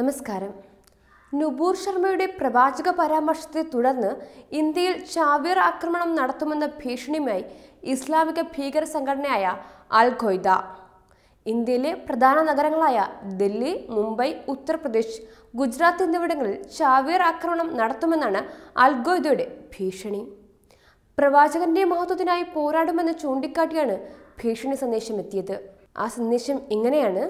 നമസ്കാരം നുബൂർ ശർമ്മയുടെ പ്രവാചക പരാമർശത്തെ തുടർന്ന് ഇന്ത്യയിൽ ചാവേർ ആക്രമണം നടത്തുമെന്ന ഭീഷണിയുമായി ഇസ്ലാമിക ഭീകര സംഘടനയായ അൽ ഖൊയ്ദ ഇന്ത്യയിലെ പ്രധാന നഗരങ്ങളായ ദില്ലി മുംബൈ ഉത്തർപ്രദേശ് ഗുജറാത്ത് എന്നിവിടങ്ങളിൽ ചാവേർ ആക്രമണം നടത്തുമെന്നാണ് അൽ ഖ്വയ്ദയുടെ ഭീഷണി പ്രവാചകന്റെ മഹത്വത്തിനായി പോരാടുമെന്ന് ചൂണ്ടിക്കാട്ടിയാണ് ഭീഷണി സന്ദേശം എത്തിയത് ആ സന്ദേശം ഇങ്ങനെയാണ്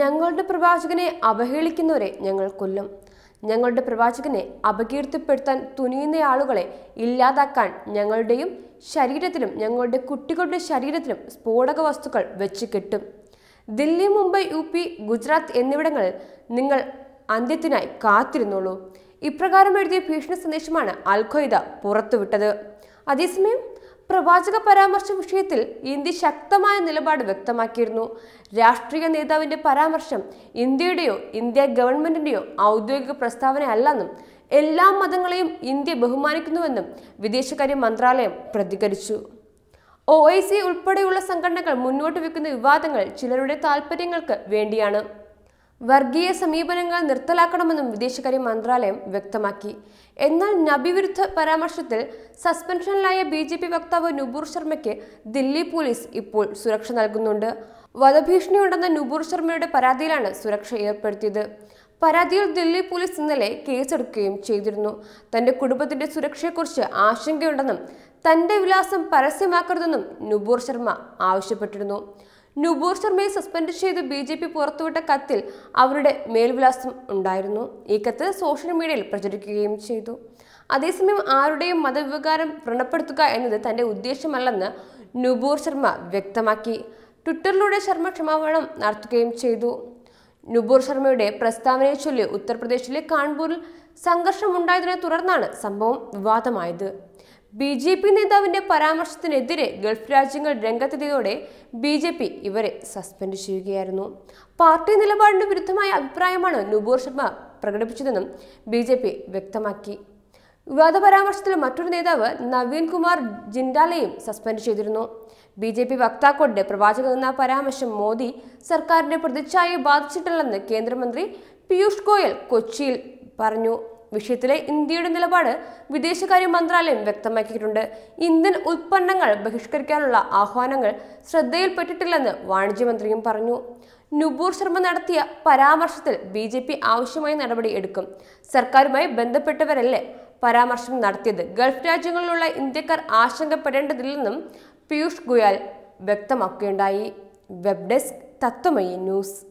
ഞങ്ങളുടെ പ്രവാചകനെ അവഹേളിക്കുന്നവരെ ഞങ്ങൾ കൊല്ലും ഞങ്ങളുടെ പ്രവാചകനെ അപകീർത്തിപ്പെടുത്താൻ തുനിയുന്ന ആളുകളെ ഇല്ലാതാക്കാൻ ഞങ്ങളുടെയും ശരീരത്തിലും ഞങ്ങളുടെ കുട്ടികളുടെ ശരീരത്തിലും സ്ഫോടക വസ്തുക്കൾ വെച്ച് കെട്ടും ദില്ലി മുംബൈ യു പി ഗുജറാത്ത് എന്നിവിടങ്ങളിൽ നിങ്ങൾ അന്ത്യത്തിനായി കാത്തിരുന്നുള്ളൂ ഇപ്രകാരം എഴുതിയ ഭീഷണി സന്ദേശമാണ് അൽ പുറത്തുവിട്ടത് അതേസമയം പ്രവാചക പരാമർശ വിഷയത്തിൽ ഇന്ത്യ ശക്തമായ നിലപാട് വ്യക്തമാക്കിയിരുന്നു രാഷ്ട്രീയ നേതാവിന്റെ പരാമർശം ഇന്ത്യയുടെയോ ഇന്ത്യ ഗവൺമെന്റിന്റെയോ ഔദ്യോഗിക പ്രസ്താവനയല്ലെന്നും എല്ലാ മതങ്ങളെയും ഇന്ത്യ ബഹുമാനിക്കുന്നുവെന്നും വിദേശകാര്യ മന്ത്രാലയം പ്രതികരിച്ചു ഒ ഐ സി ഉൾപ്പെടെയുള്ള സംഘടനകൾ മുന്നോട്ട് വെക്കുന്ന വിവാദങ്ങൾ ചിലരുടെ താൽപ്പര്യങ്ങൾക്ക് വേണ്ടിയാണ് വർഗീയ സമീപനങ്ങൾ നിർത്തലാക്കണമെന്നും വിദേശകാര്യ മന്ത്രാലയം വ്യക്തമാക്കി എന്നാൽ നബിവിരുദ്ധ പരാമർശത്തിൽ സസ്പെൻഷനിലായ ബി ജെ പി വക്താവ് നുബൂർ ശർമ്മയ്ക്ക് ദില്ലി പോലീസ് ഇപ്പോൾ സുരക്ഷ നൽകുന്നുണ്ട് വധഭീഷണിയുണ്ടെന്ന നുബൂർ ശർമ്മയുടെ പരാതിയിലാണ് സുരക്ഷ ഏർപ്പെടുത്തിയത് പരാതിയിൽ ദില്ലി പോലീസ് ഇന്നലെ കേസെടുക്കുകയും ചെയ്തിരുന്നു തന്റെ കുടുംബത്തിന്റെ സുരക്ഷയെക്കുറിച്ച് ആശങ്കയുണ്ടെന്നും തന്റെ വിലാസം പരസ്യമാക്കരുതെന്നും നുബൂർ ശർമ്മ ആവശ്യപ്പെട്ടിരുന്നു നുബൂർ ശർമ്മയെ സസ്പെൻഡ് ചെയ്ത് ബി ജെ പി പുറത്തുവിട്ട കത്തിൽ അവരുടെ മേൽവിലാസം ഉണ്ടായിരുന്നു ഈ കത്ത് സോഷ്യൽ മീഡിയയിൽ പ്രചരിക്കുകയും ചെയ്തു അതേസമയം ആരുടെയും മതവികാരം വ്രണപ്പെടുത്തുക എന്നത് തന്റെ ഉദ്ദേശമല്ലെന്ന് നുബൂർ ശർമ്മ വ്യക്തമാക്കി ട്വിറ്ററിലൂടെ ശർമ്മ ക്ഷമാപണം നടത്തുകയും ചെയ്തു നുബൂർ ശർമ്മയുടെ പ്രസ്താവനയെ ചൊല്ലി ഉത്തർപ്രദേശിലെ കാൺപൂരിൽ സംഘർഷമുണ്ടായതിനെ തുടർന്നാണ് സംഭവം വിവാദമായത് ബി ജെ പി നേതാവിന്റെ പരാമർശത്തിനെതിരെ ഗൾഫ് രാജ്യങ്ങൾ രംഗത്തെത്തിയതോടെ ബി ജെ പി ഇവരെ സസ്പെൻഡ് ചെയ്യുകയായിരുന്നു പാർട്ടി നിലപാടിന് വിരുദ്ധമായ അഭിപ്രായമാണ് നുബൂർ ശർമ്മ പ്രകടിപ്പിച്ചതെന്നും ബി ജെ പി വ്യക്തമാക്കി വിവാദ പരാമർശത്തിൽ മറ്റൊരു നേതാവ് നവീൻ കുമാർ ജിൻഡാലയും സസ്പെൻഡ് ചെയ്തിരുന്നു ബി ജെ പി വക്താക്കളുടെ പ്രവാചകനെന്ന പരാമർശം മോദി സർക്കാരിന്റെ പ്രതിച്ഛായെ ബാധിച്ചിട്ടില്ലെന്ന് കേന്ദ്രമന്ത്രി പീയൂഷ് ഗോയൽ കൊച്ചിയിൽ പറഞ്ഞു വിഷയത്തിലെ ഇന്ത്യയുടെ നിലപാട് വിദേശകാര്യ മന്ത്രാലയം വ്യക്തമാക്കിയിട്ടുണ്ട് ഇന്ത്യൻ ഉൽപ്പന്നങ്ങൾ ബഹിഷ്കരിക്കാനുള്ള ആഹ്വാനങ്ങൾ ശ്രദ്ധയിൽപ്പെട്ടിട്ടില്ലെന്ന് വാണിജ്യമന്ത്രിയും പറഞ്ഞു നുപൂർ ശർമ്മ നടത്തിയ പരാമർശത്തിൽ ബി ജെ പി ആവശ്യമായ നടപടി എടുക്കും സർക്കാരുമായി ബന്ധപ്പെട്ടവരല്ലേ പരാമർശം നടത്തിയത് ഗൾഫ് രാജ്യങ്ങളിലുള്ള ഇന്ത്യക്കാർ ആശങ്കപ്പെടേണ്ടതില്ലെന്നും പീയൂഷ് ഗോയൽ വ്യക്തമാക്കുകയുണ്ടായി വെബ് ഡെസ്ക് തത്വമയി ന്യൂസ്